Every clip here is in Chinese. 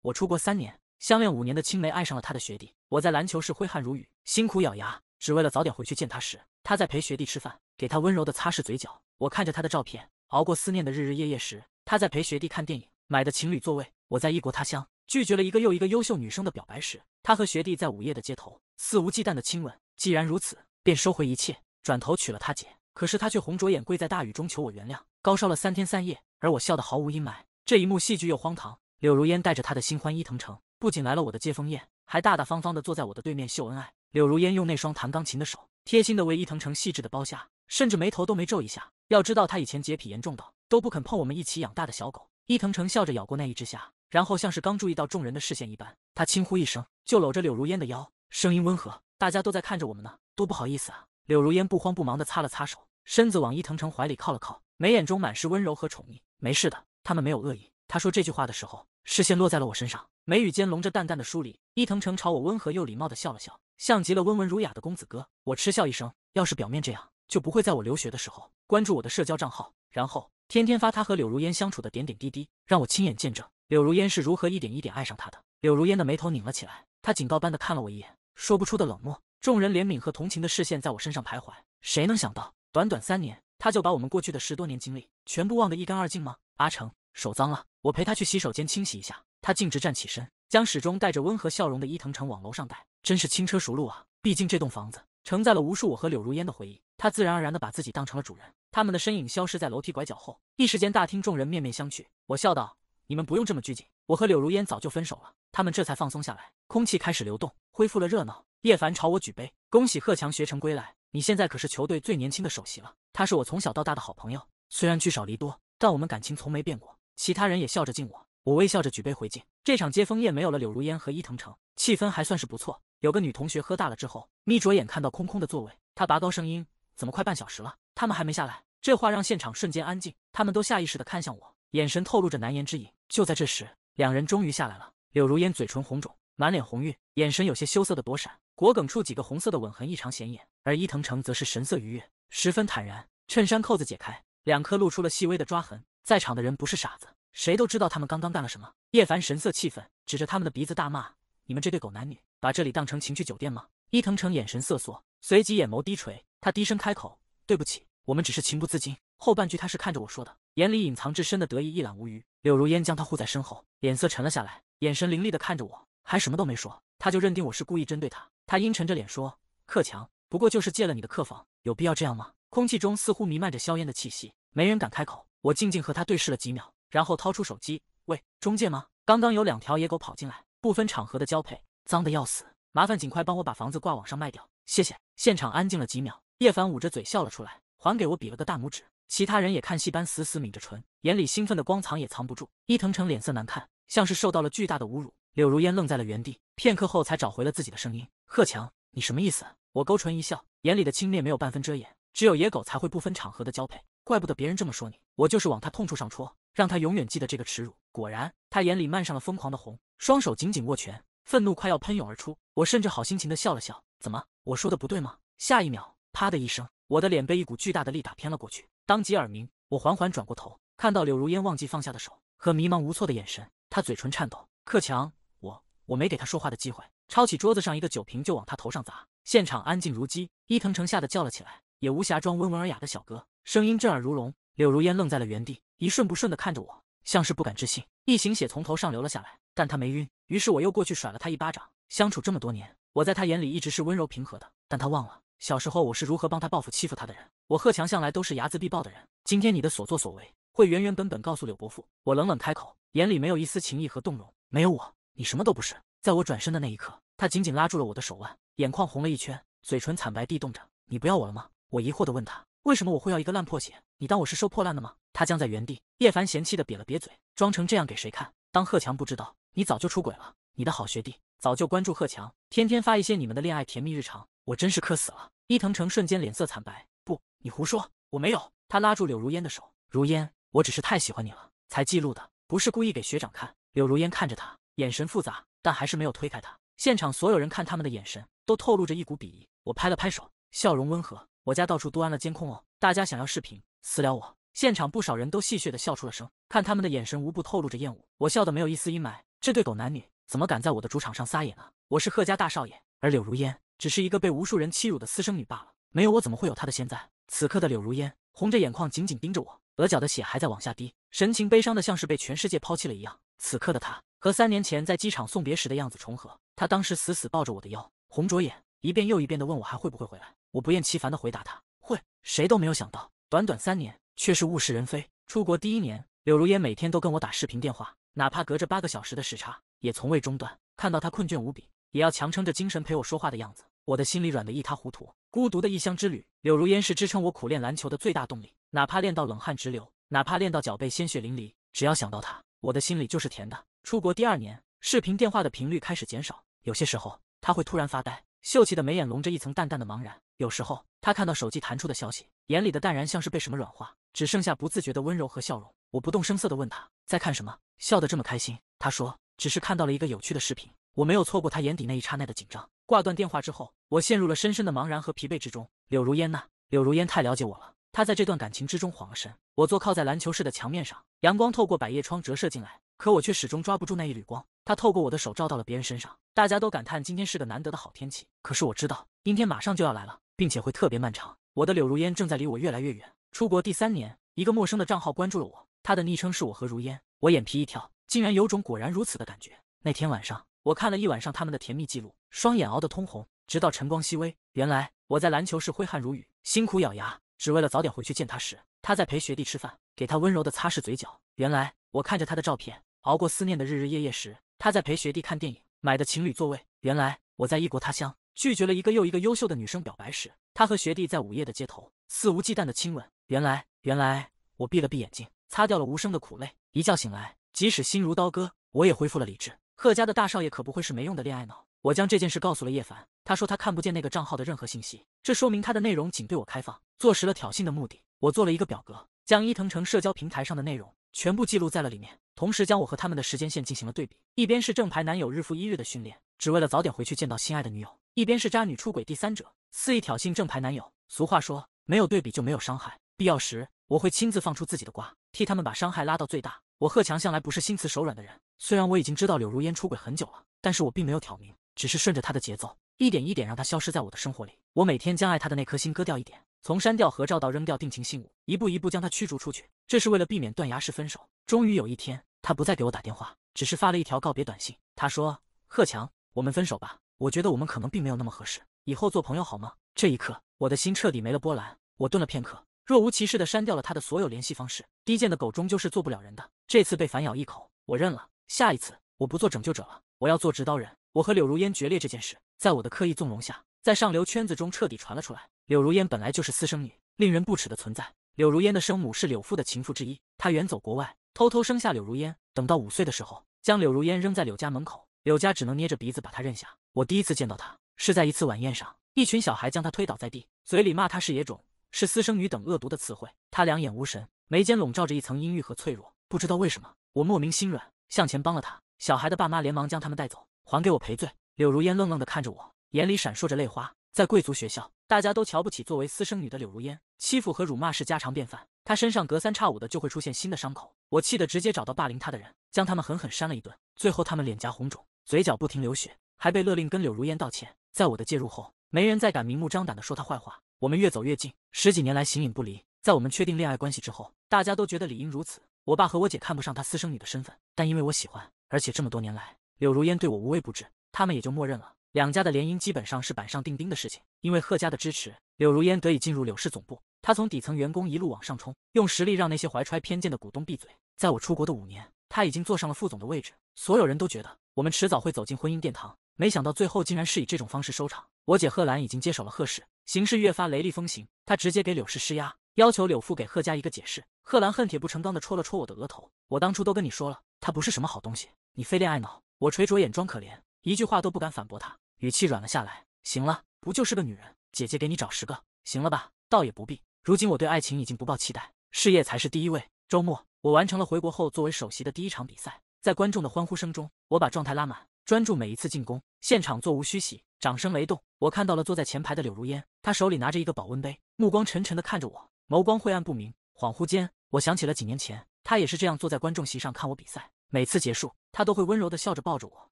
我出国三年，相恋五年的青梅爱上了他的学弟。我在篮球室挥汗如雨，辛苦咬牙，只为了早点回去见他时，他在陪学弟吃饭，给他温柔的擦拭嘴角。我看着他的照片，熬过思念的日日夜夜时，他在陪学弟看电影，买的情侣座位。我在异国他乡，拒绝了一个又一个优秀女生的表白时，他和学弟在午夜的街头肆无忌惮的亲吻。既然如此，便收回一切，转头娶了他姐。可是他却红着眼跪在大雨中求我原谅，高烧了三天三夜，而我笑得毫无阴霾。这一幕戏剧又荒唐。柳如烟带着他的新欢伊藤城，不仅来了我的接风宴，还大大方方的坐在我的对面秀恩爱。柳如烟用那双弹钢琴的手，贴心的为伊藤城细致的剥虾，甚至眉头都没皱一下。要知道，他以前洁癖严重到都不肯碰我们一起养大的小狗。伊藤城笑着咬过那一只虾，然后像是刚注意到众人的视线一般，他轻呼一声，就搂着柳如烟的腰，声音温和：“大家都在看着我们呢，多不好意思啊。”柳如烟不慌不忙地擦了擦手，身子往伊藤城怀里靠了靠，眉眼中满是温柔和宠溺：“没事的，他们没有恶意。”他说这句话的时候，视线落在了我身上，眉宇间笼着淡淡的疏离。伊藤诚朝我温和又礼貌的笑了笑，像极了温文儒雅的公子哥。我嗤笑一声，要是表面这样，就不会在我留学的时候关注我的社交账号，然后天天发他和柳如烟相处的点点滴滴，让我亲眼见证柳如烟是如何一点一点爱上他的。柳如烟的眉头拧了起来，她警告般的看了我一眼，说不出的冷漠。众人怜悯和同情的视线在我身上徘徊。谁能想到，短短三年，他就把我们过去的十多年经历全部忘得一干二净吗？阿成手脏了，我陪他去洗手间清洗一下。他径直站起身，将始终带着温和笑容的伊藤诚往楼上带。真是轻车熟路啊！毕竟这栋房子承载了无数我和柳如烟的回忆。他自然而然的把自己当成了主人。他们的身影消失在楼梯拐角后，一时间大厅众人面面相觑。我笑道：“你们不用这么拘谨，我和柳如烟早就分手了。”他们这才放松下来，空气开始流动，恢复了热闹。叶凡朝我举杯：“恭喜贺强学成归来，你现在可是球队最年轻的首席了。”他是我从小到大的好朋友，虽然聚少离多。但我们感情从没变过。其他人也笑着敬我，我微笑着举杯回敬。这场接风宴没有了柳如烟和伊藤城，气氛还算是不错。有个女同学喝大了之后，眯着眼看到空空的座位，她拔高声音：“怎么快半小时了，他们还没下来？”这话让现场瞬间安静，他们都下意识地看向我，眼神透露着难言之隐。就在这时，两人终于下来了。柳如烟嘴唇红肿，满脸红晕，眼神有些羞涩地躲闪，脖梗处几个红色的吻痕异常显眼。而伊藤城则是神色愉悦，十分坦然，衬衫扣子解开。两颗露出了细微的抓痕，在场的人不是傻子，谁都知道他们刚刚干了什么。叶凡神色气愤，指着他们的鼻子大骂：“你们这对狗男女，把这里当成情趣酒店吗？”伊藤城眼神瑟缩，随即眼眸低垂，他低声开口：“对不起，我们只是情不自禁。”后半句他是看着我说的，眼里隐藏至深的得意一览无余。柳如烟将他护在身后，脸色沉了下来，眼神凌厉的看着我，还什么都没说，他就认定我是故意针对他。他阴沉着脸说：“克强不过就是借了你的客房，有必要这样吗？”空气中似乎弥漫着硝烟的气息，没人敢开口。我静静和他对视了几秒，然后掏出手机：“喂，中介吗？刚刚有两条野狗跑进来，不分场合的交配，脏的要死。麻烦尽快帮我把房子挂网上卖掉，谢谢。”现场安静了几秒，叶凡捂着嘴笑了出来，还给我比了个大拇指。其他人也看戏般死死抿着唇，眼里兴奋的光藏也藏不住。伊藤诚脸色难看，像是受到了巨大的侮辱。柳如烟愣在了原地，片刻后才找回了自己的声音：“贺强，你什么意思？”我勾唇一笑，眼里的轻蔑没有半分遮掩。只有野狗才会不分场合的交配，怪不得别人这么说你。我就是往他痛处上戳，让他永远记得这个耻辱。果然，他眼里漫上了疯狂的红，双手紧紧握拳，愤怒快要喷涌而出。我甚至好心情的笑了笑，怎么，我说的不对吗？下一秒，啪的一声，我的脸被一股巨大的力打偏了过去，当即耳鸣。我缓缓转过头，看到柳如烟忘记放下的手和迷茫无措的眼神。她嘴唇颤抖，克强，我我没给他说话的机会，抄起桌子上一个酒瓶就往他头上砸。现场安静如鸡，伊藤城吓得叫了起来。也无暇装温文尔雅的小哥，声音震耳如聋。柳如烟愣在了原地，一瞬不顺地看着我，像是不敢置信。一行血从头上流了下来，但他没晕。于是我又过去甩了他一巴掌。相处这么多年，我在他眼里一直是温柔平和的，但他忘了小时候我是如何帮他报复欺负他的人。我贺强向来都是睚眦必报的人。今天你的所作所为，会原原本本告诉柳伯父。我冷冷开口，眼里没有一丝情意和动容。没有我，你什么都不是。在我转身的那一刻，他紧紧拉住了我的手腕，眼眶红了一圈，嘴唇惨白地动着：“你不要我了吗？”我疑惑地问他：“为什么我会要一个烂破鞋？你当我是收破烂的吗？”他僵在原地。叶凡嫌弃地瘪了瘪嘴，装成这样给谁看？当贺强不知道你早就出轨了，你的好学弟早就关注贺强，天天发一些你们的恋爱甜蜜日常，我真是磕死了！伊藤城瞬间脸色惨白，不，你胡说，我没有。他拉住柳如烟的手，如烟，我只是太喜欢你了，才记录的，不是故意给学长看。柳如烟看着他，眼神复杂，但还是没有推开他。现场所有人看他们的眼神都透露着一股鄙夷。我拍了拍手，笑容温和。我家到处都安了监控哦，大家想要视频私聊我。现场不少人都戏谑的笑出了声，看他们的眼神无不透露着厌恶。我笑的没有一丝阴霾。这对狗男女怎么敢在我的主场上撒野呢？我是贺家大少爷，而柳如烟只是一个被无数人欺辱的私生女罢了。没有我，怎么会有她的现在？此刻的柳如烟红着眼眶，紧紧盯着我，额角的血还在往下滴，神情悲伤的像是被全世界抛弃了一样。此刻的她和三年前在机场送别时的样子重合。她当时死死抱着我的腰，红着眼，一遍又一遍的问我还会不会回来。我不厌其烦地回答他：“会。”谁都没有想到，短短三年却是物是人非。出国第一年，柳如烟每天都跟我打视频电话，哪怕隔着八个小时的时差，也从未中断。看到她困倦无比，也要强撑着精神陪我说话的样子，我的心里软得一塌糊涂。孤独的异乡之旅，柳如烟是支撑我苦练篮球的最大动力。哪怕练到冷汗直流，哪怕练到脚背鲜血淋漓，只要想到她，我的心里就是甜的。出国第二年，视频电话的频率开始减少，有些时候他会突然发呆，秀气的眉眼笼着一层淡淡的茫然。有时候他看到手机弹出的消息，眼里的淡然像是被什么软化，只剩下不自觉的温柔和笑容。我不动声色地问他，在看什么，笑得这么开心。他说只是看到了一个有趣的视频。我没有错过他眼底那一刹那的紧张。挂断电话之后，我陷入了深深的茫然和疲惫之中。柳如烟呐，柳如烟太了解我了。他在这段感情之中晃了神。我坐靠在篮球室的墙面上，阳光透过百叶窗折射进来，可我却始终抓不住那一缕光。他透过我的手照到了别人身上。大家都感叹今天是个难得的好天气，可是我知道阴天马上就要来了。并且会特别漫长。我的柳如烟正在离我越来越远。出国第三年，一个陌生的账号关注了我，他的昵称是我和如烟。我眼皮一跳，竟然有种果然如此的感觉。那天晚上，我看了一晚上他们的甜蜜记录，双眼熬得通红，直到晨光熹微。原来我在篮球室挥汗如雨，辛苦咬牙，只为了早点回去见他时，他在陪学弟吃饭，给他温柔的擦拭嘴角。原来我看着他的照片，熬过思念的日日夜夜时，他在陪学弟看电影，买的情侣座位。原来我在异国他乡。拒绝了一个又一个优秀的女生表白时，他和学弟在午夜的街头肆无忌惮的亲吻。原来，原来我闭了闭眼睛，擦掉了无声的苦泪。一觉醒来，即使心如刀割，我也恢复了理智。贺家的大少爷可不会是没用的恋爱脑。我将这件事告诉了叶凡，他说他看不见那个账号的任何信息，这说明他的内容仅对我开放，坐实了挑衅的目的。我做了一个表格，将伊藤城社交平台上的内容全部记录在了里面，同时将我和他们的时间线进行了对比。一边是正牌男友日复一日的训练，只为了早点回去见到心爱的女友。一边是渣女出轨第三者肆意挑衅正牌男友。俗话说，没有对比就没有伤害。必要时，我会亲自放出自己的瓜，替他们把伤害拉到最大。我贺强向来不是心慈手软的人。虽然我已经知道柳如烟出轨很久了，但是我并没有挑明，只是顺着她的节奏，一点一点让她消失在我的生活里。我每天将爱她的那颗心割掉一点，从删掉合照到扔掉定情信物，一步一步将她驱逐出去。这是为了避免断崖式分手。终于有一天，他不再给我打电话，只是发了一条告别短信。他说：“贺强，我们分手吧。”我觉得我们可能并没有那么合适，以后做朋友好吗？这一刻，我的心彻底没了波澜。我顿了片刻，若无其事地删掉了他的所有联系方式。低贱的狗终究是做不了人的，这次被反咬一口，我认了。下一次，我不做拯救者了，我要做执刀人。我和柳如烟决裂这件事，在我的刻意纵容下，在上流圈子中彻底传了出来。柳如烟本来就是私生女，令人不耻的存在。柳如烟的生母是柳父的情妇之一，她远走国外，偷偷生下柳如烟。等到五岁的时候，将柳如烟扔在柳家门口，柳家只能捏着鼻子把她认下。我第一次见到他是在一次晚宴上，一群小孩将他推倒在地，嘴里骂他是野种、是私生女等恶毒的词汇。他两眼无神，眉间笼罩着一层阴郁和脆弱。不知道为什么，我莫名心软，向前帮了他。小孩的爸妈连忙将他们带走，还给我赔罪。柳如烟愣愣地看着我，眼里闪烁着泪花。在贵族学校，大家都瞧不起作为私生女的柳如烟，欺负和辱骂是家常便饭。她身上隔三差五的就会出现新的伤口。我气得直接找到霸凌她的人，将他们狠狠扇了一顿。最后他们脸颊红肿，嘴角不停流血。还被勒令跟柳如烟道歉。在我的介入后，没人再敢明目张胆的说他坏话。我们越走越近，十几年来形影不离。在我们确定恋爱关系之后，大家都觉得理应如此。我爸和我姐看不上他私生女的身份，但因为我喜欢，而且这么多年来柳如烟对我无微不至，他们也就默认了两家的联姻基本上是板上钉钉的事情。因为贺家的支持，柳如烟得以进入柳氏总部。她从底层员工一路往上冲，用实力让那些怀揣偏见的股东闭嘴。在我出国的五年，她已经坐上了副总的位置。所有人都觉得我们迟早会走进婚姻殿堂。没想到最后竟然是以这种方式收场。我姐贺兰已经接手了贺氏，形势越发雷厉风行。她直接给柳氏施压，要求柳父给贺家一个解释。贺兰恨铁不成钢地戳了戳我的额头：“我当初都跟你说了，他不是什么好东西，你非恋爱脑。”我垂着眼装可怜，一句话都不敢反驳他，语气软了下来。行了，不就是个女人？姐姐给你找十个，行了吧？倒也不必。如今我对爱情已经不抱期待，事业才是第一位。周末，我完成了回国后作为首席的第一场比赛，在观众的欢呼声中，我把状态拉满。专注每一次进攻，现场座无虚席，掌声雷动。我看到了坐在前排的柳如烟，她手里拿着一个保温杯，目光沉沉地看着我，眸光晦暗不明。恍惚间，我想起了几年前，她也是这样坐在观众席上看我比赛，每次结束，她都会温柔地笑着抱着我，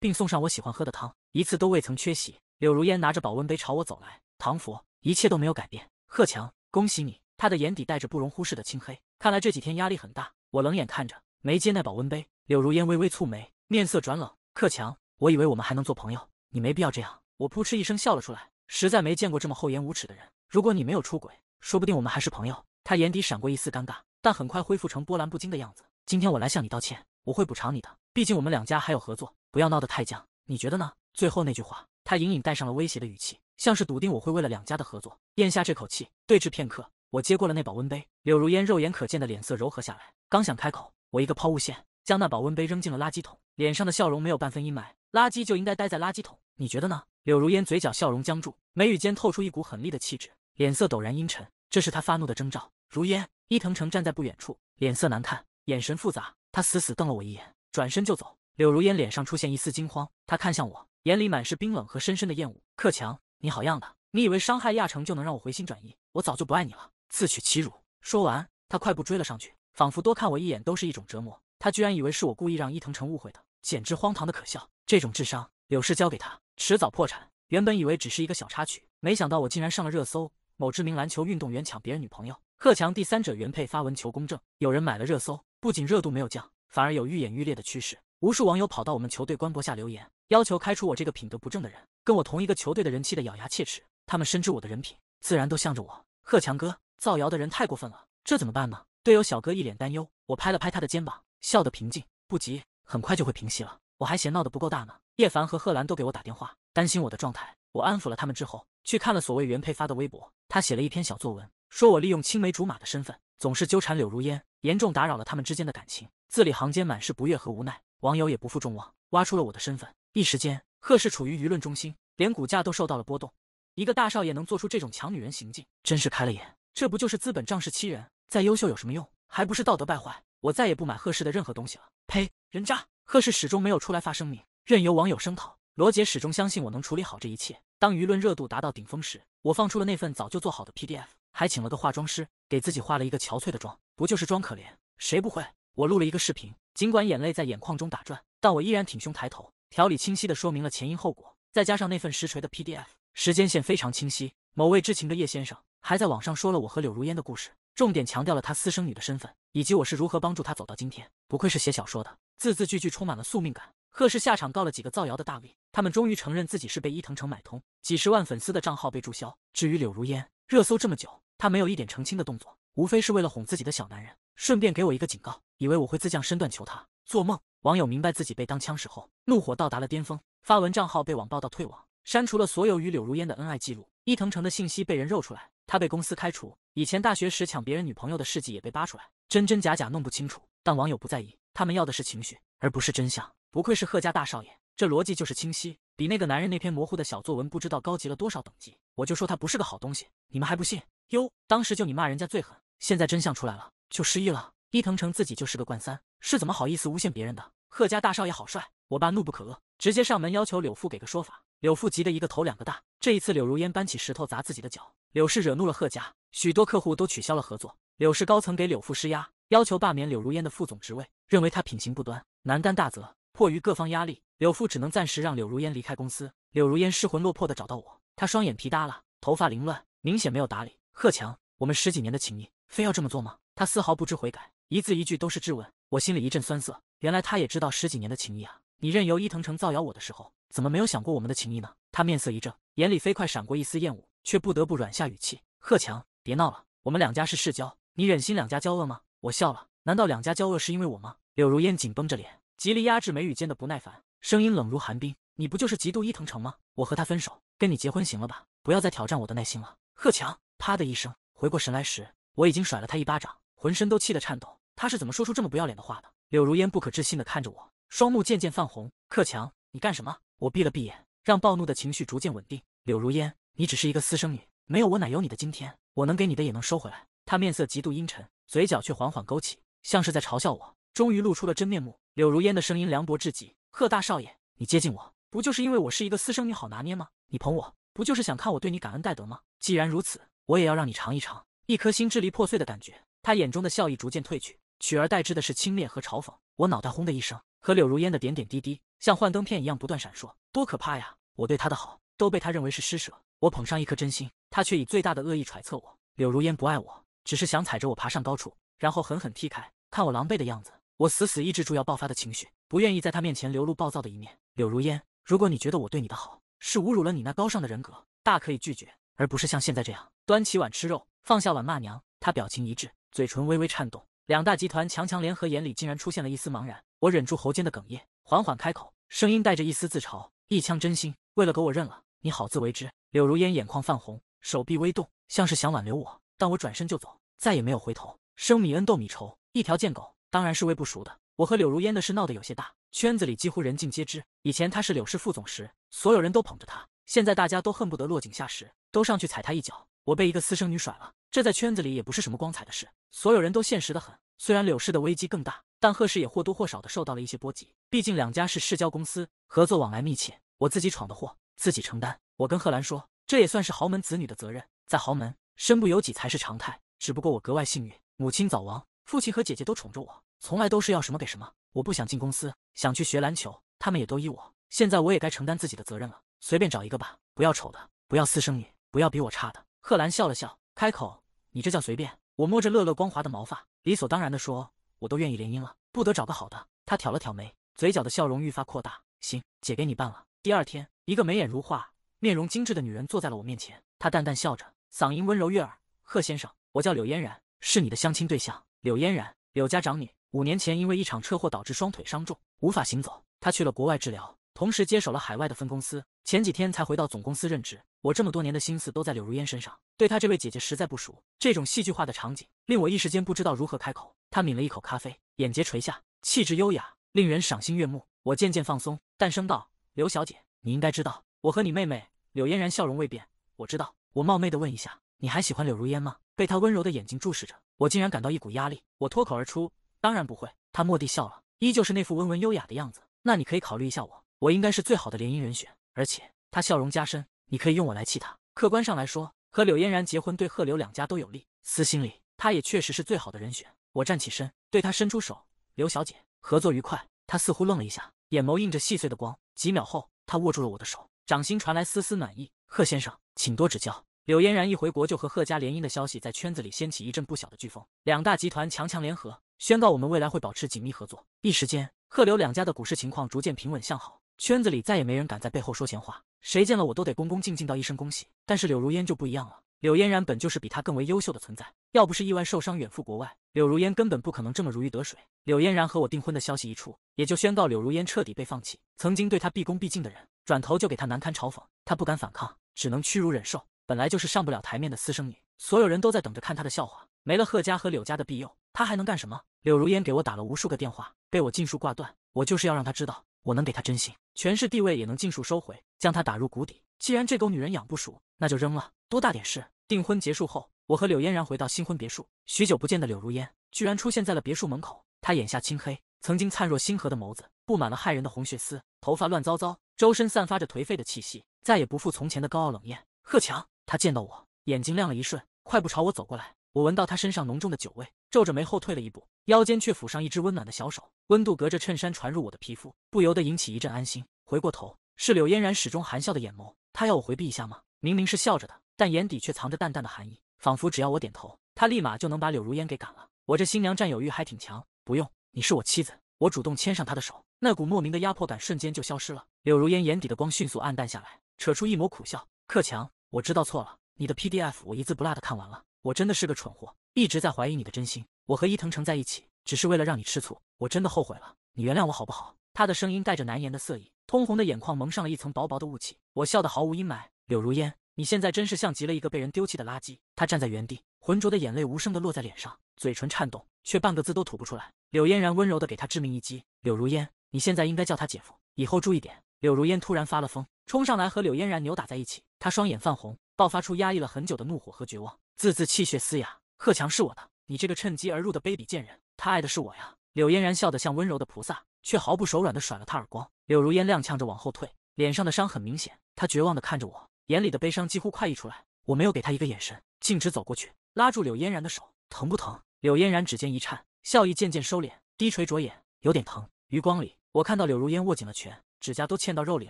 并送上我喜欢喝的汤，一次都未曾缺席。柳如烟拿着保温杯朝我走来，唐佛，一切都没有改变。贺强，恭喜你。他的眼底带着不容忽视的青黑，看来这几天压力很大。我冷眼看着，没接那保温杯。柳如烟微微蹙眉，面色转冷。贺强。我以为我们还能做朋友，你没必要这样。我扑哧一声笑了出来，实在没见过这么厚颜无耻的人。如果你没有出轨，说不定我们还是朋友。他眼底闪过一丝尴尬，但很快恢复成波澜不惊的样子。今天我来向你道歉，我会补偿你的。毕竟我们两家还有合作，不要闹得太僵。你觉得呢？最后那句话，他隐隐带上了威胁的语气，像是笃定我会为了两家的合作咽下这口气。对峙片刻，我接过了那保温杯。柳如烟肉眼可见的脸色柔和下来，刚想开口，我一个抛物线将那保温杯扔进了垃圾桶，脸上的笑容没有半分阴霾。垃圾就应该待在垃圾桶，你觉得呢？柳如烟嘴角笑容僵住，眉宇间透出一股狠厉的气质，脸色陡然阴沉，这是他发怒的征兆。如烟，伊藤诚站在不远处，脸色难看，眼神复杂，他死死瞪了我一眼，转身就走。柳如烟脸上出现一丝惊慌，他看向我，眼里满是冰冷和深深的厌恶。克强，你好样的！你以为伤害亚成就能让我回心转意？我早就不爱你了，自取其辱。说完，他快步追了上去，仿佛多看我一眼都是一种折磨。他居然以为是我故意让伊藤诚误会的，简直荒唐的可笑。这种智商，柳氏交给他，迟早破产。原本以为只是一个小插曲，没想到我竟然上了热搜。某知名篮球运动员抢别人女朋友，贺强第三者原配发文求公正。有人买了热搜，不仅热度没有降，反而有愈演愈烈的趋势。无数网友跑到我们球队官博下留言，要求开除我这个品德不正的人。跟我同一个球队的人气的咬牙切齿，他们深知我的人品，自然都向着我。贺强哥，造谣的人太过分了，这怎么办呢？队友小哥一脸担忧，我拍了拍他的肩膀，笑得平静：“不急，很快就会平息了。”我还嫌闹得不够大呢，叶凡和贺兰都给我打电话，担心我的状态。我安抚了他们之后，去看了所谓原配发的微博。他写了一篇小作文，说我利用青梅竹马的身份，总是纠缠柳如烟，严重打扰了他们之间的感情。字里行间满是不悦和无奈。网友也不负众望，挖出了我的身份。一时间，贺氏处于舆论中心，连股价都受到了波动。一个大少爷能做出这种抢女人行径，真是开了眼。这不就是资本仗势欺人？再优秀有什么用？还不是道德败坏。我再也不买贺氏的任何东西了。呸！人渣！贺氏始终没有出来发声明，任由网友声讨。罗杰始终相信我能处理好这一切。当舆论热度达到顶峰时，我放出了那份早就做好的 PDF，还请了个化妆师给自己画了一个憔悴的妆。不就是装可怜？谁不会？我录了一个视频，尽管眼泪在眼眶中打转，但我依然挺胸抬头，条理清晰的说明了前因后果。再加上那份实锤的 PDF，时间线非常清晰。某位知情的叶先生还在网上说了我和柳如烟的故事。重点强调了他私生女的身份，以及我是如何帮助他走到今天。不愧是写小说的，字字句句充满了宿命感。贺氏下场告了几个造谣的大 V，他们终于承认自己是被伊藤城买通，几十万粉丝的账号被注销。至于柳如烟，热搜这么久，她没有一点澄清的动作，无非是为了哄自己的小男人，顺便给我一个警告，以为我会自降身段求他，做梦！网友明白自己被当枪使后，怒火到达了巅峰，发文账号被网暴到退网，删除了所有与柳如烟的恩爱记录，伊藤城的信息被人肉出来，他被公司开除。以前大学时抢别人女朋友的事迹也被扒出来，真真假假弄不清楚。但网友不在意，他们要的是情绪，而不是真相。不愧是贺家大少爷，这逻辑就是清晰，比那个男人那篇模糊的小作文不知道高级了多少等级。我就说他不是个好东西，你们还不信？哟，当时就你骂人家最狠，现在真相出来了，就失忆了。伊藤诚自己就是个惯三，是怎么好意思诬陷别人的？贺家大少爷好帅！我爸怒不可遏，直接上门要求柳父给个说法。柳父急得一个头两个大。这一次，柳如烟搬起石头砸自己的脚。柳氏惹怒了贺家，许多客户都取消了合作。柳氏高层给柳父施压，要求罢免柳如烟的副总职位，认为他品行不端，难担大责。迫于各方压力，柳父只能暂时让柳如烟离开公司。柳如烟失魂落魄地找到我，她双眼皮耷拉，头发凌乱，明显没有打理。贺强，我们十几年的情谊，非要这么做吗？他丝毫不知悔改，一字一句都是质问。我心里一阵酸涩，原来他也知道十几年的情谊啊！你任由伊藤城造谣我的时候。怎么没有想过我们的情谊呢？他面色一怔，眼里飞快闪过一丝厌恶，却不得不软下语气：“贺强，别闹了，我们两家是世交，你忍心两家交恶吗？”我笑了，难道两家交恶是因为我吗？柳如烟紧绷着脸，极力压制眉宇间的不耐烦，声音冷如寒冰：“你不就是嫉妒伊藤城吗？我和他分手，跟你结婚行了吧？不要再挑战我的耐心了。”贺强，啪的一声，回过神来时，我已经甩了他一巴掌，浑身都气得颤抖。他是怎么说出这么不要脸的话的？柳如烟不可置信地看着我，双目渐渐泛红：“贺强，你干什么？”我闭了闭眼，让暴怒的情绪逐渐稳定。柳如烟，你只是一个私生女，没有我哪有你的今天？我能给你的也能收回来。他面色极度阴沉，嘴角却缓缓勾起，像是在嘲笑我。终于露出了真面目。柳如烟的声音凉薄至极：“贺大少爷，你接近我，不就是因为我是一个私生女，好拿捏吗？你捧我，不就是想看我对你感恩戴德吗？既然如此，我也要让你尝一尝一颗心支离破碎的感觉。”他眼中的笑意逐渐褪去，取而代之的是轻蔑和嘲讽。我脑袋轰的一声，和柳如烟的点点滴滴。像幻灯片一样不断闪烁，多可怕呀！我对他的好都被他认为是施舍。我捧上一颗真心，他却以最大的恶意揣测我。柳如烟不爱我，只是想踩着我爬上高处，然后狠狠踢开，看我狼狈的样子。我死死抑制住要爆发的情绪，不愿意在他面前流露暴躁的一面。柳如烟，如果你觉得我对你的好是侮辱了你那高尚的人格，大可以拒绝，而不是像现在这样端起碗吃肉，放下碗骂娘。他表情一滞，嘴唇微微颤动。两大集团强强联合，眼里竟然出现了一丝茫然。我忍住喉间的哽咽。缓缓开口，声音带着一丝自嘲：“一腔真心，为了狗我认了，你好自为之。”柳如烟眼眶泛红，手臂微动，像是想挽留我，但我转身就走，再也没有回头。生米恩斗米仇，一条贱狗当然是喂不熟的。我和柳如烟的事闹得有些大，圈子里几乎人尽皆知。以前她是柳氏副总时，所有人都捧着她；现在大家都恨不得落井下石，都上去踩她一脚。我被一个私生女甩了，这在圈子里也不是什么光彩的事。所有人都现实的很，虽然柳氏的危机更大。但贺氏也或多或少的受到了一些波及，毕竟两家是世交公司，合作往来密切。我自己闯的祸，自己承担。我跟贺兰说，这也算是豪门子女的责任，在豪门身不由己才是常态。只不过我格外幸运，母亲早亡，父亲和姐姐都宠着我，从来都是要什么给什么。我不想进公司，想去学篮球，他们也都依我。现在我也该承担自己的责任了。随便找一个吧，不要丑的，不要私生女，不要比我差的。贺兰笑了笑，开口：“你这叫随便？”我摸着乐乐光滑的毛发，理所当然的说。我都愿意联姻了，不得找个好的。他挑了挑眉，嘴角的笑容愈发扩大。行，姐给你办了。第二天，一个眉眼如画、面容精致的女人坐在了我面前。她淡淡笑着，嗓音温柔悦耳。贺先生，我叫柳嫣然，是你的相亲对象。柳嫣然，柳家长女。五年前因为一场车祸导致双腿伤重，无法行走。她去了国外治疗，同时接手了海外的分公司。前几天才回到总公司任职。我这么多年的心思都在柳如烟身上，对她这位姐姐实在不熟。这种戏剧化的场景令我一时间不知道如何开口。他抿了一口咖啡，眼睫垂下，气质优雅，令人赏心悦目。我渐渐放松，淡声道：“刘小姐，你应该知道我和你妹妹。”柳嫣然笑容未变。我知道，我冒昧的问一下，你还喜欢柳如烟吗？被她温柔的眼睛注视着，我竟然感到一股压力。我脱口而出：“当然不会。”她蓦地笑了，依旧是那副温文优雅的样子。那你可以考虑一下我，我应该是最好的联姻人选。而且，她笑容加深：“你可以用我来气他。客观上来说，和柳嫣然结婚对贺柳两家都有利。私心里，她也确实是最好的人选。”我站起身，对她伸出手：“刘小姐，合作愉快。”她似乎愣了一下，眼眸映着细碎的光。几秒后，她握住了我的手，掌心传来丝丝暖意。“贺先生，请多指教。”柳嫣然一回国就和贺家联姻的消息在圈子里掀起一阵不小的飓风，两大集团强强联合，宣告我们未来会保持紧密合作。一时间，贺柳两家的股市情况逐渐平稳向好，圈子里再也没人敢在背后说闲话，谁见了我都得恭恭敬敬道一声恭喜。但是柳如烟就不一样了。柳嫣然本就是比她更为优秀的存在，要不是意外受伤远赴国外，柳如烟根本不可能这么如鱼得水。柳嫣然和我订婚的消息一出，也就宣告柳如烟彻底被放弃。曾经对她毕恭毕敬的人，转头就给她难堪嘲讽，她不敢反抗，只能屈辱忍受。本来就是上不了台面的私生女，所有人都在等着看她的笑话。没了贺家和柳家的庇佑，她还能干什么？柳如烟给我打了无数个电话，被我尽数挂断。我就是要让她知道。我能给他真心，权势地位也能尽数收回，将他打入谷底。既然这狗女人养不熟，那就扔了，多大点事？订婚结束后，我和柳嫣然回到新婚别墅，许久不见的柳如烟居然出现在了别墅门口。她眼下青黑，曾经灿若星河的眸子布满了骇人的红血丝，头发乱糟糟，周身散发着颓废的气息，再也不复从前的高傲冷艳。贺强，他见到我，眼睛亮了一瞬，快步朝我走过来。我闻到他身上浓重的酒味，皱着眉后退了一步，腰间却抚上一只温暖的小手，温度隔着衬衫传入我的皮肤，不由得引起一阵安心。回过头，是柳嫣然始终含笑的眼眸。他要我回避一下吗？明明是笑着的，但眼底却藏着淡淡的寒意，仿佛只要我点头，他立马就能把柳如烟给赶了。我这新娘占有欲还挺强。不用，你是我妻子。我主动牵上她的手，那股莫名的压迫感瞬间就消失了。柳如烟眼底的光迅速暗淡下来，扯出一抹苦笑。克强，我知道错了。你的 PDF 我一字不落的看完了。我真的是个蠢货，一直在怀疑你的真心。我和伊藤诚在一起，只是为了让你吃醋。我真的后悔了，你原谅我好不好？他的声音带着难言的色意，通红的眼眶蒙上了一层薄薄的雾气。我笑得毫无阴霾。柳如烟，你现在真是像极了一个被人丢弃的垃圾。他站在原地，浑浊的眼泪无声地落在脸上，嘴唇颤动，却半个字都吐不出来。柳嫣然温柔的给他致命一击。柳如烟，你现在应该叫他姐夫，以后注意点。柳如烟突然发了疯，冲上来和柳嫣然扭打在一起。他双眼泛红，爆发出压抑了很久的怒火和绝望。字字泣血嘶哑，贺强是我的，你这个趁机而入的卑鄙贱人！他爱的是我呀！柳嫣然笑得像温柔的菩萨，却毫不手软地甩了他耳光。柳如烟踉跄着往后退，脸上的伤很明显。她绝望地看着我，眼里的悲伤几乎快溢出来。我没有给他一个眼神，径直走过去，拉住柳嫣然的手，疼不疼？柳嫣然指尖一颤，笑意渐渐收敛，低垂着眼，有点疼。余光里，我看到柳如烟握紧了拳，指甲都嵌到肉里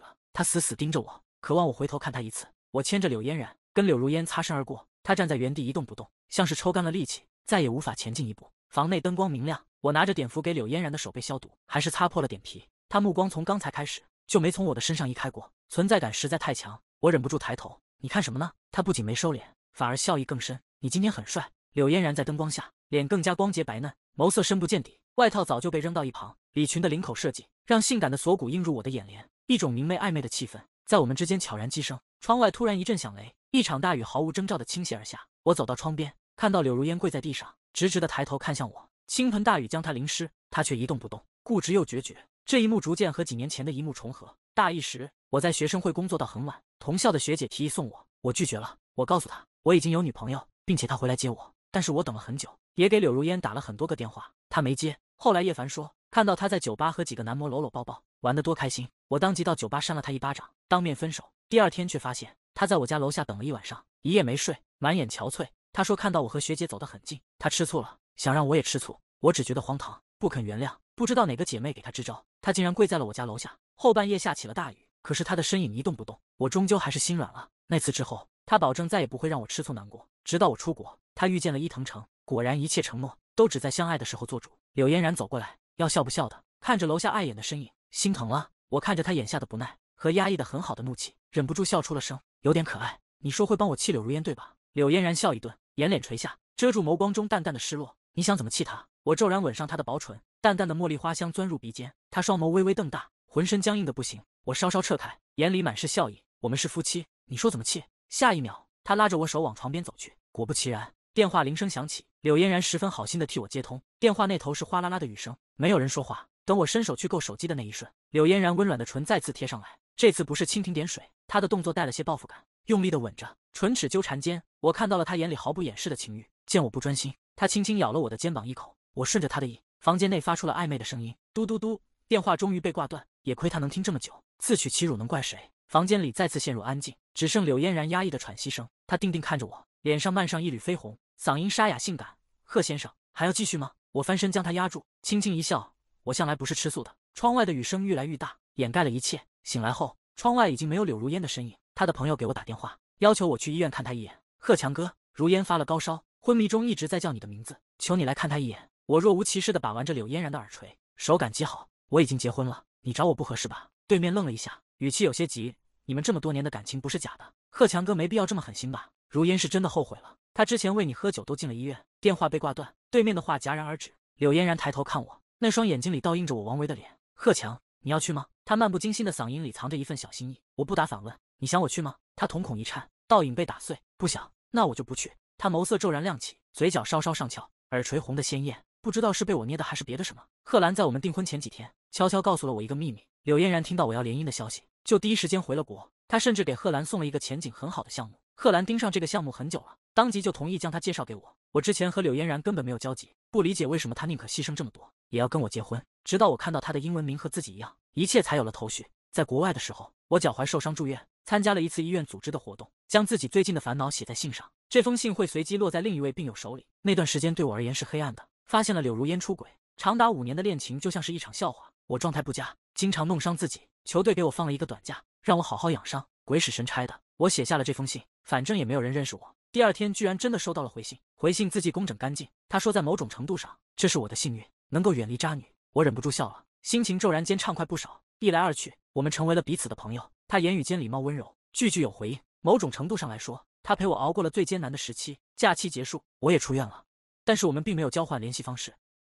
了。她死死盯着我，渴望我回头看她一次。我牵着柳嫣然，跟柳如烟擦身而过。他站在原地一动不动，像是抽干了力气，再也无法前进一步。房内灯光明亮，我拿着碘伏给柳嫣然的手背消毒，还是擦破了点皮。他目光从刚才开始就没从我的身上移开过，存在感实在太强，我忍不住抬头：“你看什么呢？”他不仅没收敛，反而笑意更深：“你今天很帅。”柳嫣然在灯光下脸更加光洁白嫩，眸色深不见底，外套早就被扔到一旁，李裙的领口设计让性感的锁骨映入我的眼帘，一种明媚暧昧的气氛在我们之间悄然滋生。窗外突然一阵响雷，一场大雨毫无征兆的倾泻而下。我走到窗边，看到柳如烟跪在地上，直直的抬头看向我。倾盆大雨将她淋湿，她却一动不动，固执又决绝。这一幕逐渐和几年前的一幕重合。大一时，我在学生会工作到很晚，同校的学姐提议送我，我拒绝了。我告诉她我已经有女朋友，并且她回来接我，但是我等了很久，也给柳如烟打了很多个电话，她没接。后来叶凡说看到他在酒吧和几个男模搂搂抱抱，玩得多开心。我当即到酒吧扇了他一巴掌，当面分手。第二天却发现他在我家楼下等了一晚上，一夜没睡，满眼憔悴。他说看到我和学姐走得很近，他吃醋了，想让我也吃醋。我只觉得荒唐，不肯原谅。不知道哪个姐妹给他支招，他竟然跪在了我家楼下。后半夜下起了大雨，可是他的身影一动不动。我终究还是心软了。那次之后，他保证再也不会让我吃醋难过。直到我出国，他遇见了伊藤城，果然一切承诺都只在相爱的时候做主。柳嫣然走过来，要笑不笑的看着楼下碍眼的身影，心疼了。我看着他眼下的不耐和压抑的很好的怒气。忍不住笑出了声，有点可爱。你说会帮我气柳如烟对吧？柳嫣然笑一顿，眼脸垂下，遮住眸光中淡淡的失落。你想怎么气他？我骤然吻上他的薄唇，淡淡的茉莉花香钻入鼻尖。他双眸微微瞪大，浑身僵硬的不行。我稍稍撤开，眼里满是笑意。我们是夫妻，你说怎么气？下一秒，他拉着我手往床边走去。果不其然，电话铃声响起，柳嫣然十分好心的替我接通。电话那头是哗啦啦的雨声，没有人说话。等我伸手去够手机的那一瞬，柳嫣然温软的唇再次贴上来。这次不是蜻蜓点水，他的动作带了些报复感，用力的吻着，唇齿纠缠间，我看到了他眼里毫不掩饰的情欲。见我不专心，他轻轻咬了我的肩膀一口。我顺着他的意，房间内发出了暧昧的声音，嘟嘟嘟，电话终于被挂断。也亏他能听这么久，自取其辱能怪谁？房间里再次陷入安静，只剩柳嫣然压抑的喘息声。他定定看着我，脸上漫上一缕绯红，嗓音沙哑性感：“贺先生，还要继续吗？”我翻身将他压住，轻轻一笑：“我向来不是吃素的。”窗外的雨声愈来愈大，掩盖了一切。醒来后，窗外已经没有柳如烟的身影。他的朋友给我打电话，要求我去医院看他一眼。贺强哥，如烟发了高烧，昏迷中一直在叫你的名字，求你来看他一眼。我若无其事地把玩着柳嫣然的耳垂，手感极好。我已经结婚了，你找我不合适吧？对面愣了一下，语气有些急：“你们这么多年的感情不是假的，贺强哥没必要这么狠心吧？”如烟是真的后悔了，他之前为你喝酒都进了医院。电话被挂断，对面的话戛然而止。柳嫣然抬头看我，那双眼睛里倒映着我王维的脸。贺强，你要去吗？他漫不经心的嗓音里藏着一份小心意，我不答反问：“你想我去吗？”他瞳孔一颤，倒影被打碎，不想，那我就不去。他眸色骤然亮起，嘴角稍稍上翘，耳垂红的鲜艳，不知道是被我捏的还是别的什么。贺兰在我们订婚前几天，悄悄告诉了我一个秘密。柳嫣然听到我要联姻的消息，就第一时间回了国。他甚至给贺兰送了一个前景很好的项目。贺兰盯上这个项目很久了，当即就同意将他介绍给我。我之前和柳嫣然根本没有交集，不理解为什么他宁可牺牲这么多也要跟我结婚，直到我看到他的英文名和自己一样。一切才有了头绪。在国外的时候，我脚踝受伤住院，参加了一次医院组织的活动，将自己最近的烦恼写在信上。这封信会随机落在另一位病友手里。那段时间对我而言是黑暗的。发现了柳如烟出轨，长达五年的恋情就像是一场笑话。我状态不佳，经常弄伤自己。球队给我放了一个短假，让我好好养伤。鬼使神差的，我写下了这封信。反正也没有人认识我。第二天居然真的收到了回信，回信字迹工整干净。他说，在某种程度上，这是我的幸运，能够远离渣女。我忍不住笑了。心情骤然间畅快不少，一来二去，我们成为了彼此的朋友。他言语间礼貌温柔，句句有回应。某种程度上来说，他陪我熬过了最艰难的时期。假期结束，我也出院了，但是我们并没有交换联系方式。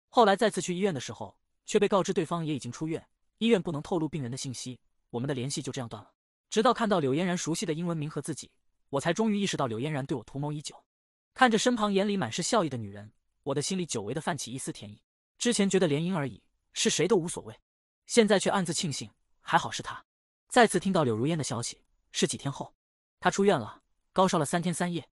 后来再次去医院的时候，却被告知对方也已经出院，医院不能透露病人的信息，我们的联系就这样断了。直到看到柳嫣然熟悉的英文名和自己，我才终于意识到柳嫣然对我图谋已久。看着身旁眼里满是笑意的女人，我的心里久违的泛起一丝甜意。之前觉得联姻而已。是谁都无所谓，现在却暗自庆幸，还好是他。再次听到柳如烟的消息是几天后，她出院了，高烧了三天三夜，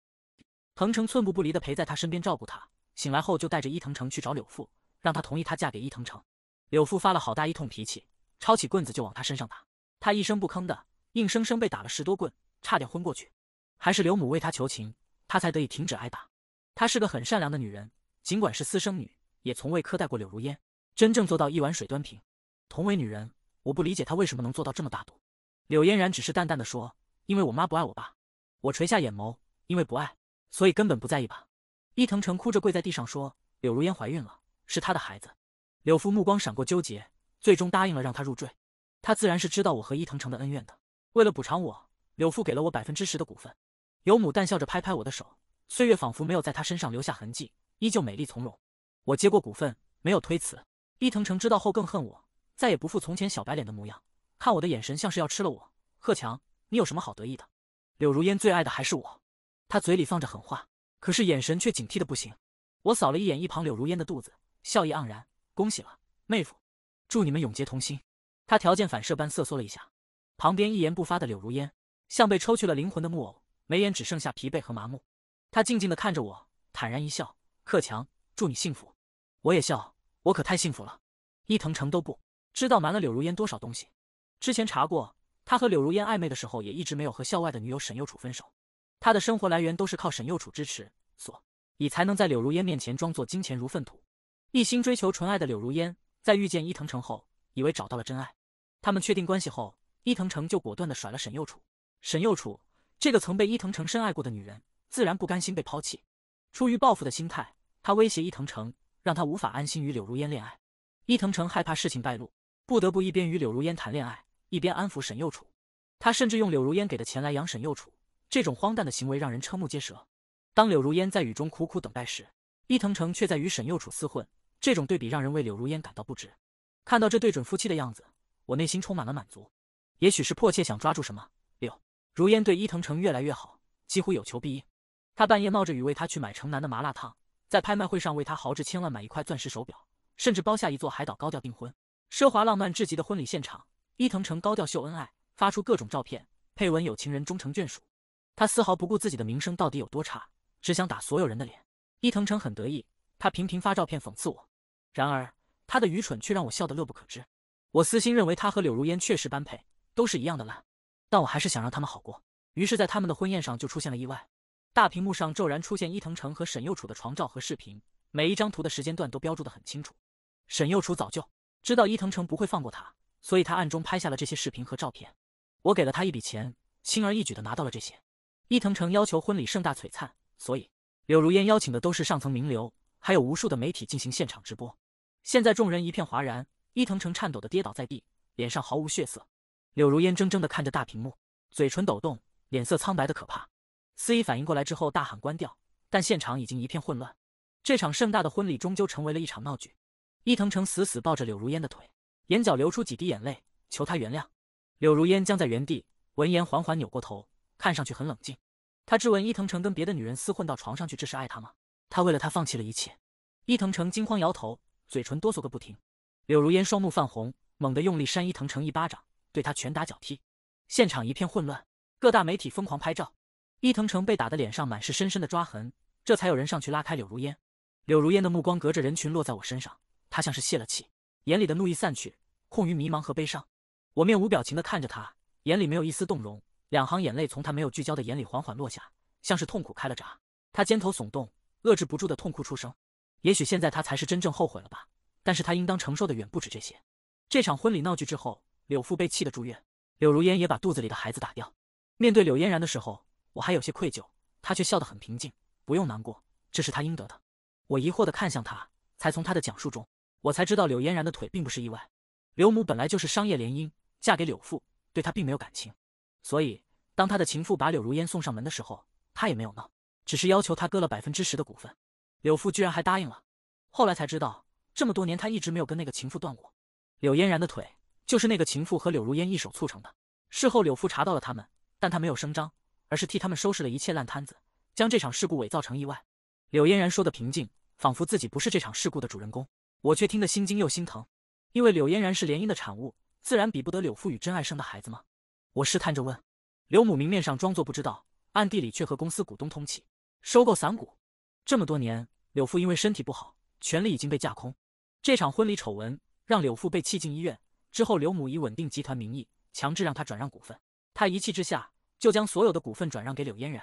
彭藤城寸步不离的陪在她身边照顾她。醒来后就带着伊藤城去找柳父，让他同意她嫁给伊藤城。柳父发了好大一通脾气，抄起棍子就往她身上打，她一声不吭的，硬生生被打了十多棍，差点昏过去，还是柳母为她求情，她才得以停止挨打。她是个很善良的女人，尽管是私生女，也从未苛待过柳如烟。真正做到一碗水端平。同为女人，我不理解她为什么能做到这么大度。柳嫣然只是淡淡的说：“因为我妈不爱我爸。”我垂下眼眸，因为不爱，所以根本不在意吧。伊藤城哭着跪在地上说：“柳如烟怀孕了，是他的孩子。”柳父目光闪过纠结，最终答应了让他入赘。他自然是知道我和伊藤城的恩怨的。为了补偿我，柳父给了我百分之十的股份。尤母淡笑着拍拍我的手，岁月仿佛没有在他身上留下痕迹，依旧美丽从容。我接过股份，没有推辞。伊藤城知道后更恨我，再也不复从前小白脸的模样，看我的眼神像是要吃了我。贺强，你有什么好得意的？柳如烟最爱的还是我，他嘴里放着狠话，可是眼神却警惕的不行。我扫了一眼一旁柳如烟的肚子，笑意盎然。恭喜了，妹夫，祝你们永结同心。他条件反射般瑟缩了一下，旁边一言不发的柳如烟像被抽去了灵魂的木偶，眉眼只剩下疲惫和麻木。他静静的看着我，坦然一笑。贺强，祝你幸福。我也笑。我可太幸福了，伊藤城都不知道瞒了柳如烟多少东西。之前查过，他和柳如烟暧昧的时候，也一直没有和校外的女友沈幼楚分手。他的生活来源都是靠沈幼楚支持，所以才能在柳如烟面前装作金钱如粪土，一心追求纯爱的柳如烟。在遇见伊藤城后，以为找到了真爱。他们确定关系后，伊藤城就果断的甩了沈幼楚。沈幼楚这个曾被伊藤城深爱过的女人，自然不甘心被抛弃。出于报复的心态，他威胁伊藤城。让他无法安心与柳如烟恋爱，伊藤城害怕事情败露，不得不一边与柳如烟谈恋爱，一边安抚沈幼楚。他甚至用柳如烟给的钱来养沈幼楚，这种荒诞的行为让人瞠目结舌。当柳如烟在雨中苦苦等待时，伊藤城却在与沈幼楚厮混，这种对比让人为柳如烟感到不值。看到这对准夫妻的样子，我内心充满了满足。也许是迫切想抓住什么，柳如烟对伊藤城越来越好，几乎有求必应。他半夜冒着雨为他去买城南的麻辣烫。在拍卖会上为他豪掷千万买一块钻石手表，甚至包下一座海岛高调订婚，奢华浪漫至极的婚礼现场，伊藤城高调秀恩爱，发出各种照片，配文有情人终成眷属。他丝毫不顾自己的名声到底有多差，只想打所有人的脸。伊藤城很得意，他频频发照片讽刺我。然而他的愚蠢却让我笑得乐不可支。我私心认为他和柳如烟确实般配，都是一样的烂，但我还是想让他们好过。于是，在他们的婚宴上就出现了意外。大屏幕上骤然出现伊藤城和沈幼楚的床照和视频，每一张图的时间段都标注得很清楚。沈幼楚早就知道伊藤城不会放过他，所以他暗中拍下了这些视频和照片。我给了他一笔钱，轻而易举的拿到了这些。伊藤城要求婚礼盛大璀璨，所以柳如烟邀请的都是上层名流，还有无数的媒体进行现场直播。现在众人一片哗然，伊藤城颤抖的跌倒在地，脸上毫无血色。柳如烟怔怔的看着大屏幕，嘴唇抖动，脸色苍白的可怕。司仪反应过来之后，大喊“关掉”，但现场已经一片混乱。这场盛大的婚礼终究成为了一场闹剧。伊藤诚死死抱着柳如烟的腿，眼角流出几滴眼泪，求她原谅。柳如烟僵在原地，闻言缓缓扭过头，看上去很冷静。她质问伊藤诚：“跟别的女人厮混到床上去，这是爱他吗？他为了他放弃了一切。”伊藤诚惊慌摇头，嘴唇哆嗦个不停。柳如烟双目泛红，猛地用力扇伊藤诚一巴掌，对他拳打脚踢。现场一片混乱，各大媒体疯狂拍照。伊藤城被打的脸上满是深深的抓痕，这才有人上去拉开柳如烟。柳如烟的目光隔着人群落在我身上，她像是泄了气，眼里的怒意散去，空余迷茫和悲伤。我面无表情地看着她，眼里没有一丝动容，两行眼泪从她没有聚焦的眼里缓缓落下，像是痛苦开了闸。她肩头耸动，遏制不住的痛哭出声。也许现在她才是真正后悔了吧？但是她应当承受的远不止这些。这场婚礼闹剧之后，柳父被气得住院，柳如烟也把肚子里的孩子打掉。面对柳嫣然的时候。我还有些愧疚，他却笑得很平静。不用难过，这是他应得的。我疑惑的看向他，才从他的讲述中，我才知道柳嫣然的腿并不是意外。柳母本来就是商业联姻，嫁给柳父，对他并没有感情，所以当他的情妇把柳如烟送上门的时候，他也没有闹，只是要求他割了百分之十的股份。柳父居然还答应了。后来才知道，这么多年他一直没有跟那个情妇断过。柳嫣然的腿就是那个情妇和柳如烟一手促成的。事后柳父查到了他们，但他没有声张。而是替他们收拾了一切烂摊子，将这场事故伪造成意外。柳嫣然说的平静，仿佛自己不是这场事故的主人公。我却听得心惊又心疼，因为柳嫣然是联姻的产物，自然比不得柳父与真爱生的孩子吗？我试探着问。柳母明面上装作不知道，暗地里却和公司股东通气，收购散股。这么多年，柳父因为身体不好，权力已经被架空。这场婚礼丑闻让柳父被气进医院，之后柳母以稳定集团名义强制让他转让股份，他一气之下。就将所有的股份转让给柳嫣然，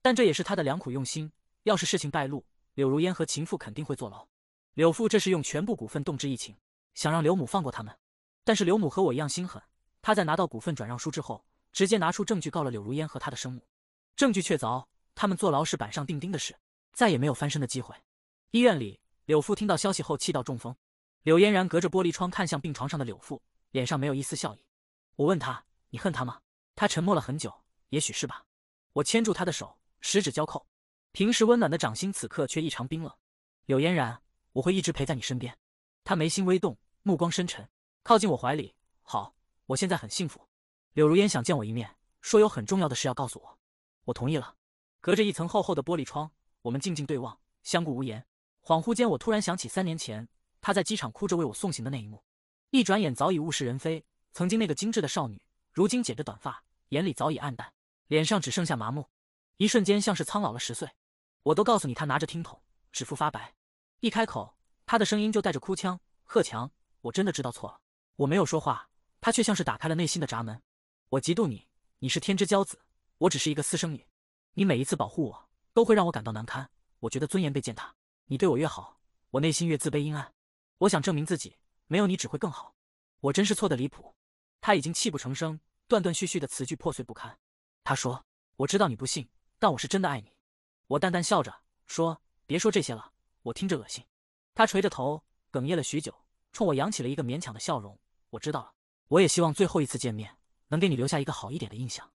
但这也是他的良苦用心。要是事情败露，柳如烟和秦父肯定会坐牢。柳父这是用全部股份动之以情，想让柳母放过他们。但是柳母和我一样心狠，她在拿到股份转让书之后，直接拿出证据告了柳如烟和他的生母，证据确凿，他们坐牢是板上钉钉的事，再也没有翻身的机会。医院里，柳父听到消息后气到中风。柳嫣然隔着玻璃窗看向病床上的柳父，脸上没有一丝笑意。我问他：“你恨他吗？”他沉默了很久。也许是吧，我牵住他的手，十指交扣，平时温暖的掌心此刻却异常冰冷。柳嫣然，我会一直陪在你身边。他眉心微动，目光深沉，靠近我怀里。好，我现在很幸福。柳如烟想见我一面，说有很重要的事要告诉我，我同意了。隔着一层厚厚的玻璃窗，我们静静对望，相顾无言。恍惚间，我突然想起三年前她在机场哭着为我送行的那一幕。一转眼，早已物是人非。曾经那个精致的少女，如今剪着短发，眼里早已暗淡。脸上只剩下麻木，一瞬间像是苍老了十岁。我都告诉你，他拿着听筒，指腹发白。一开口，他的声音就带着哭腔：“贺强，我真的知道错了。”我没有说话，他却像是打开了内心的闸门。我嫉妒你，你是天之骄子，我只是一个私生女。你每一次保护我，都会让我感到难堪，我觉得尊严被践踏。你对我越好，我内心越自卑阴暗。我想证明自己，没有你只会更好。我真是错的离谱。他已经泣不成声，断断续续的词句破碎不堪。他说：“我知道你不信，但我是真的爱你。”我淡淡笑着说：“别说这些了，我听着恶心。”他垂着头，哽咽了许久，冲我扬起了一个勉强的笑容。我知道了，我也希望最后一次见面能给你留下一个好一点的印象。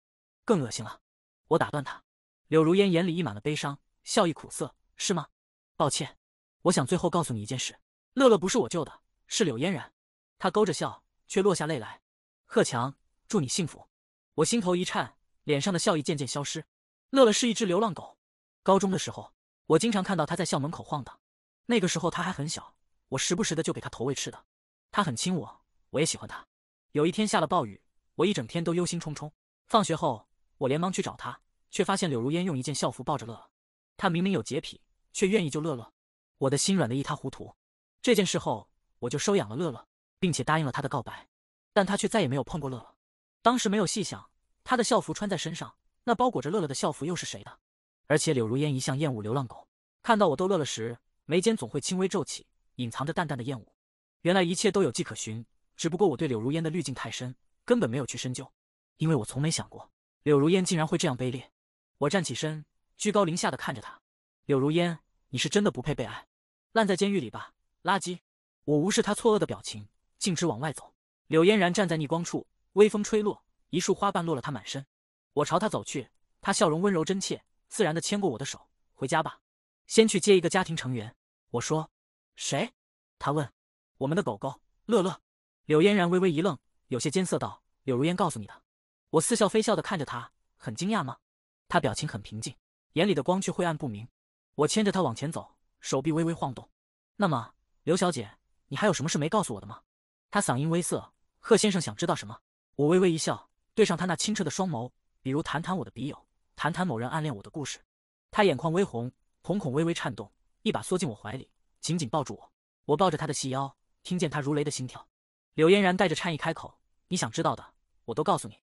更恶心了，我打断他。柳如烟眼里溢满了悲伤，笑意苦涩，是吗？抱歉，我想最后告诉你一件事：乐乐不是我救的，是柳嫣然。他勾着笑，却落下泪来。贺强，祝你幸福。我心头一颤。脸上的笑意渐渐消失。乐乐是一只流浪狗。高中的时候，我经常看到它在校门口晃荡。那个时候它还很小，我时不时的就给它投喂吃的。它很亲我，我也喜欢它。有一天下了暴雨，我一整天都忧心忡忡。放学后，我连忙去找它，却发现柳如烟用一件校服抱着乐。乐。他明明有洁癖，却愿意救乐乐。我的心软得一塌糊涂。这件事后，我就收养了乐乐，并且答应了他的告白。但他却再也没有碰过乐乐。当时没有细想。他的校服穿在身上，那包裹着乐乐的校服又是谁的？而且柳如烟一向厌恶流浪狗，看到我逗乐乐时，眉间总会轻微皱起，隐藏着淡淡的厌恶。原来一切都有迹可循，只不过我对柳如烟的滤镜太深，根本没有去深究，因为我从没想过柳如烟竟然会这样卑劣。我站起身，居高临下的看着她，柳如烟，你是真的不配被爱，烂在监狱里吧，垃圾！我无视他错愕的表情，径直往外走。柳嫣然站在逆光处，微风吹落。一束花瓣落了他满身，我朝他走去，他笑容温柔真切，自然的牵过我的手，回家吧，先去接一个家庭成员。我说，谁？他问，我们的狗狗乐乐。柳嫣然微微一愣，有些艰涩道，柳如烟告诉你的。我似笑非笑的看着他，很惊讶吗？他表情很平静，眼里的光却晦暗不明。我牵着他往前走，手臂微微晃动。那么，刘小姐，你还有什么事没告诉我的吗？他嗓音微涩，贺先生想知道什么？我微微一笑。对上他那清澈的双眸，比如谈谈我的笔友，谈谈某人暗恋我的故事。他眼眶微红，瞳孔微微颤动，一把缩进我怀里，紧紧抱住我。我抱着他的细腰，听见他如雷的心跳。柳嫣然带着颤意开口：“你想知道的，我都告诉你。”